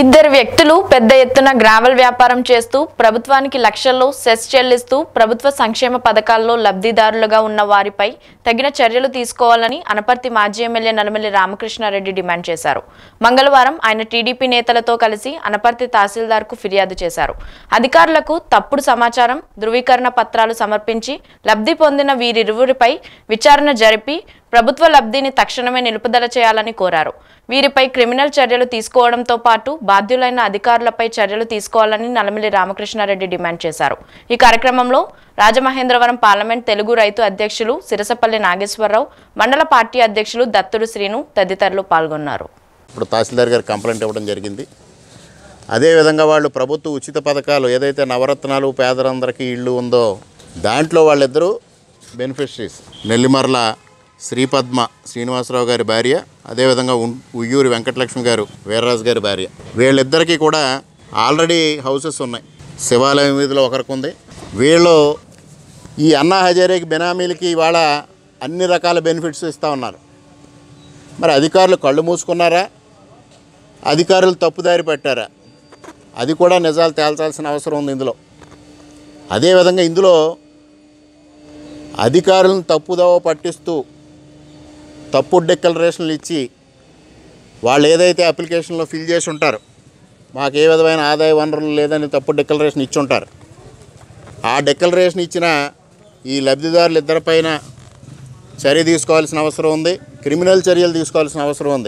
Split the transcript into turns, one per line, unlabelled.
ఇద్దరు వ్యక్తులు పెద్ద ఎత్తున గ్రావెల్ వ్యాపారం చేస్తూ ప్రభుత్వానికి లక్షల్లో సెస్ చెల్లిస్తూ ప్రభుత్వ సంక్షేమ పథకాల్లో లబ్ధిదారులుగా ఉన్న వారిపై తగిన చర్యలు తీసుకోవాలని అనపర్తి మాజీ ఎమ్మెల్యే నలమల్లి రామకృష్ణారెడ్డి డిమాండ్ చేశారు మంగళవారం ఆయన టీడీపీ నేతలతో కలిసి అనపర్తి తహసీల్దార్ ఫిర్యాదు చేశారు అధికారులకు తప్పుడు సమాచారం ధృవీకరణ పత్రాలు సమర్పించి లబ్ధి పొందిన వీరిరువురిపై విచారణ జరిపి ప్రభుత్వ లబ్ధిని తక్షణమే నిలుపుదల చేయాలని కోరారు వీరిపై క్రిమినల్ చర్యలు తీసుకోవడంతో పాటు బాధ్యులైన అధికారులపై చర్యలు తీసుకోవాలని నలమిలి రామకృష్ణారెడ్డి డిమాండ్ చేశారు ఈ కార్యక్రమంలో రాజమహేంద్రవరం పార్లమెంట్ తెలుగు రైతు అధ్యక్షులు సిరసపల్లి నాగేశ్వరరావు మండల పార్టీ అధ్యక్షులు దత్తుడు శ్రీను తదితరులు పాల్గొన్నారు
ఇప్పుడు తహసీల్దార్ గారు కంప్లైంట్ ఇవ్వడం జరిగింది అదేవిధంగా వాళ్ళు ప్రభుత్వ ఉచిత పథకాలు ఏదైతే నవరత్నాలు పేదలందరికీ ఇళ్ళు ఉందో దాంట్లో వాళ్ళిద్దరూ బెనిఫిషరీస్ నెల్లిమర్ల శ్రీపద్మ శ్రీనివాసరావు గారి భార్య అదేవిధంగా ఉయ్యూరి వెంకటలక్ష్మి గారు వీర్రాజు గారి భార్య వీళ్ళిద్దరికీ కూడా ఆల్రెడీ హౌసెస్ ఉన్నాయి శివాలయం వీధిలో ఒకరికి ఉంది వీళ్ళు ఈ అన్నా హజారీకి బెనామీలకి ఇవాళ అన్ని రకాల బెనిఫిట్స్ ఇస్తూ ఉన్నారు మరి అధికారులు కళ్ళు మూసుకున్నారా అధికారులు తప్పుదారి పట్టారా అది కూడా నిజాలు తేల్చాల్సిన అవసరం ఉంది ఇందులో అదేవిధంగా ఇందులో అధికారులను తప్పుదోవ పట్టిస్తూ తప్పు డిక్లరేషన్లు ఇచ్చి వాళ్ళు ఏదైతే అప్లికేషన్లో ఫిల్ చేసి ఉంటారు మాకు ఏ విధమైన ఆదాయ వనరులు లేదని తప్పు డిక్లరేషన్ ఇచ్చి ఉంటారు ఆ డిక్లరేషన్ ఇచ్చిన ఈ లబ్ధిదారులు ఇద్దరిపైన చర్య తీసుకోవాల్సిన అవసరం ఉంది క్రిమినల్ చర్యలు తీసుకోవాల్సిన అవసరం ఉంది